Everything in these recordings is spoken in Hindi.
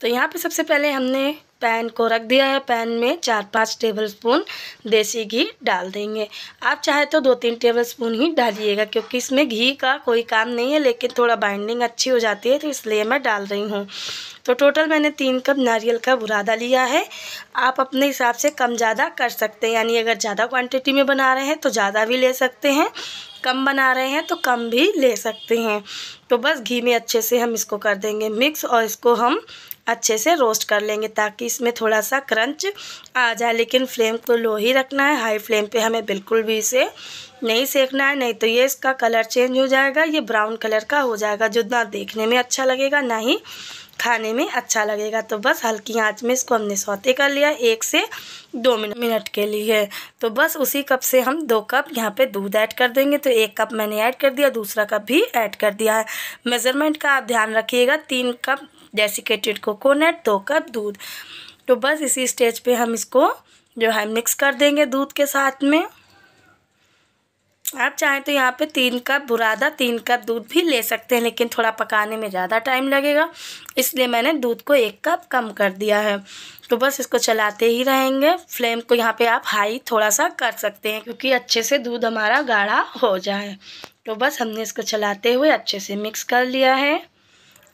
तो यहाँ पे सबसे पहले हमने पैन को रख दिया है पैन में चार पाँच टेबल स्पून देसी घी डाल देंगे आप चाहे तो दो तीन टेबल स्पून ही डालिएगा क्योंकि इसमें घी का कोई काम नहीं है लेकिन थोड़ा बाइंडिंग अच्छी हो जाती है तो इसलिए मैं डाल रही हूँ तो टोटल मैंने तीन कप नारियल का बुरादा लिया है आप अपने हिसाब से कम ज़्यादा कर सकते हैं यानी अगर ज़्यादा क्वान्टिटी में बना रहे हैं तो ज़्यादा भी ले सकते हैं कम बना रहे हैं तो कम भी ले सकते हैं तो बस घी में अच्छे से हम इसको कर देंगे मिक्स और इसको हम अच्छे से रोस्ट कर लेंगे ताकि इसमें थोड़ा सा क्रंच आ जाए लेकिन फ्लेम को लो ही रखना है हाई फ्लेम पे हमें बिल्कुल भी इसे नहीं सेकना है नहीं तो ये इसका कलर चेंज हो जाएगा ये ब्राउन कलर का हो जाएगा जो ना देखने में अच्छा लगेगा ना ही खाने में अच्छा लगेगा तो बस हल्की आंच में इसको हमने सौते कर लिया एक से दो मिनट के लिए तो बस उसी कप से हम दो कप यहाँ पे दूध ऐड कर देंगे तो एक कप मैंने ऐड कर दिया दूसरा कप भी ऐड कर दिया है मेज़रमेंट का आप ध्यान रखिएगा तीन कप डेसिकेटेड कोकोनट दो कप दूध तो बस इसी स्टेज पर हम इसको जो है मिक्स कर देंगे दूध के साथ में आप चाहें तो यहाँ पे तीन कप बुरादा तीन कप दूध भी ले सकते हैं लेकिन थोड़ा पकाने में ज़्यादा टाइम लगेगा इसलिए मैंने दूध को एक कप कम कर दिया है तो बस इसको चलाते ही रहेंगे फ्लेम को यहाँ पे आप हाई थोड़ा सा कर सकते हैं क्योंकि अच्छे से दूध हमारा गाढ़ा हो जाए तो बस हमने इसको चलाते हुए अच्छे से मिक्स कर लिया है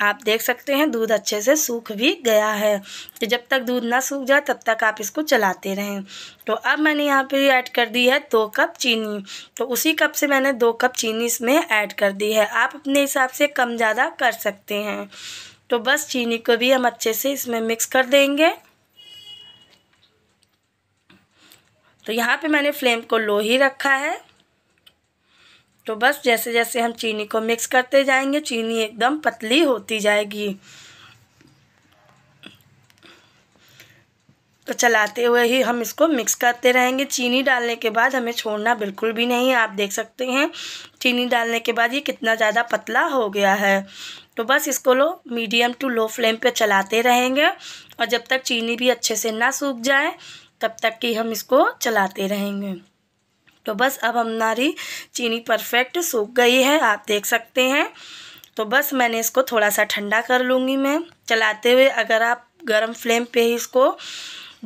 आप देख सकते हैं दूध अच्छे से सूख भी गया है तो जब तक दूध ना सूख जाए तब तक आप इसको चलाते रहें तो अब मैंने यहाँ पे ऐड कर दी है दो कप चीनी तो उसी कप से मैंने दो कप चीनी इसमें ऐड कर दी है आप अपने हिसाब से कम ज़्यादा कर सकते हैं तो बस चीनी को भी हम अच्छे से इसमें मिक्स कर देंगे तो यहाँ पे मैंने फ्लेम को लो ही रखा है तो बस जैसे जैसे हम चीनी को मिक्स करते जाएंगे चीनी एकदम पतली होती जाएगी तो चलाते हुए ही हम इसको मिक्स करते रहेंगे चीनी डालने के बाद हमें छोड़ना बिल्कुल भी नहीं आप देख सकते हैं चीनी डालने के बाद ये कितना ज़्यादा पतला हो गया है तो बस इसको low medium to low flame पे चलाते रहेंगे और जब तक चीनी भी अच्छे से ना सूख जाए तब तक कि हम इसको चलाते रहेंगे तो बस अब हमारी चीनी परफेक्ट सूख गई है आप देख सकते हैं तो बस मैंने इसको थोड़ा सा ठंडा कर लूँगी मैं चलाते हुए अगर आप गर्म फ्लेम पे ही इसको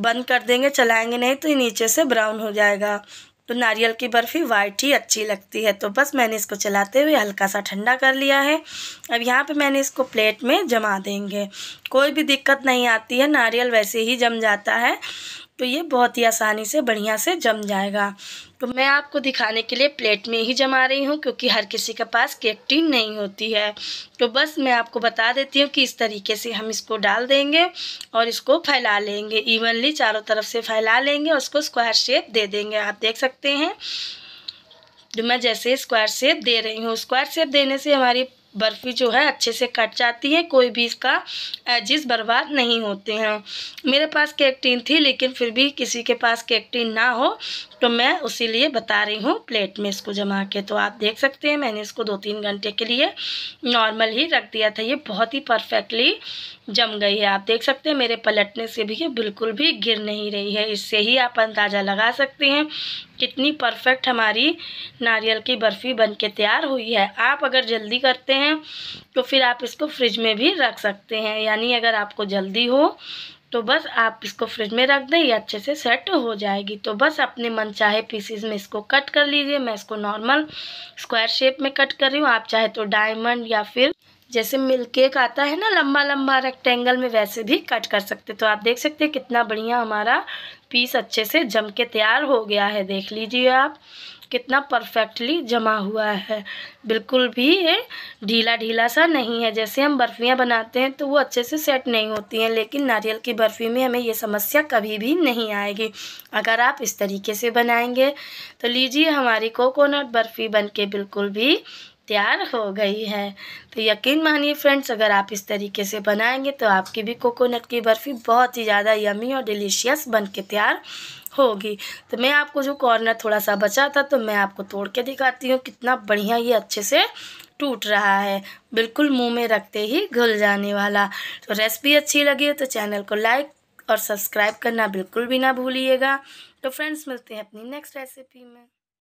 बंद कर देंगे चलाएंगे नहीं तो ये नीचे से ब्राउन हो जाएगा तो नारियल की बर्फ़ी वाइट ही अच्छी लगती है तो बस मैंने इसको चलाते हुए हल्का सा ठंडा कर लिया है अब यहाँ पे मैंने इसको प्लेट में जमा देंगे कोई भी दिक्कत नहीं आती है नारियल वैसे ही जम जाता है तो ये बहुत ही आसानी से बढ़िया से जम जाएगा तो मैं आपको दिखाने के लिए प्लेट में ही जमा रही हूँ क्योंकि हर किसी के पास केक टिन नहीं होती है तो बस मैं आपको बता देती हूँ कि इस तरीके से हम इसको डाल देंगे और इसको फैला लेंगे इवनली चारों तरफ से फैला लेंगे और उसको स्क्वायर शेप दे देंगे आप देख सकते हैं जो तो मैं जैसे स्क्वायर शेप दे रही हूँ स्क्वायर शेप देने से हमारी बर्फ़ी जो है अच्छे से कट जाती है कोई भी इसका एजिस बर्बाद नहीं होते हैं मेरे पास कैक्टीन थी लेकिन फिर भी किसी के पास कैक्टीन ना हो तो मैं उसी लिए बता रही हूँ प्लेट में इसको जमा के तो आप देख सकते हैं मैंने इसको दो तीन घंटे के लिए नॉर्मल ही रख दिया था ये बहुत ही परफेक्टली जम गई है आप देख सकते हैं मेरे पलटने से भी ये बिल्कुल भी गिर नहीं रही है इससे ही आप अंदाज़ा लगा सकते हैं कितनी परफेक्ट हमारी नारियल की बर्फ़ी बन के तैयार हुई है आप अगर जल्दी करते हैं तो फिर आप इसको फ्रिज में भी रख सकते हैं यानी अगर आपको जल्दी हो तो बस आप इसको फ्रिज में रख दें ये अच्छे से सेट हो जाएगी तो बस अपने मन चाहे पीसीज में इसको कट कर लीजिए मैं इसको नॉर्मल स्क्वायर शेप में कट कर रही हूँ आप चाहे तो डायमंड या फिर जैसे मिल केक आता है ना लंबा लंबा रेक्टेंगल में वैसे भी कट कर सकते तो आप देख सकते हैं कितना बढ़िया हमारा पीस अच्छे से जम के तैयार हो गया है देख लीजिए आप कितना परफेक्टली जमा हुआ है बिल्कुल भी ये ढीला ढीला सा नहीं है जैसे हम बर्फ़ियाँ बनाते हैं तो वो अच्छे से सेट नहीं होती हैं लेकिन नारियल की बर्फ़ी में हमें ये समस्या कभी भी नहीं आएगी अगर आप इस तरीके से बनाएंगे तो लीजिए हमारी कोकोनट बर्फ़ी बन के बिल्कुल भी तैयार हो गई है तो यकीन मानिए फ्रेंड्स अगर आप इस तरीके से बनाएंगे तो आपकी भी कोकोनट की बर्फ़ी बहुत ही ज़्यादा यमी और डिलीशियस बन के तैयार होगी तो मैं आपको जो कॉर्नर थोड़ा सा बचा था तो मैं आपको तोड़ के दिखाती हूँ कितना बढ़िया ये अच्छे से टूट रहा है बिल्कुल मुंह में रखते ही घुल जाने वाला तो रेसिपी अच्छी लगी तो चैनल को लाइक और सब्सक्राइब करना बिल्कुल भी ना भूलिएगा तो फ्रेंड्स मिलते हैं अपनी नेक्स्ट रेसिपी में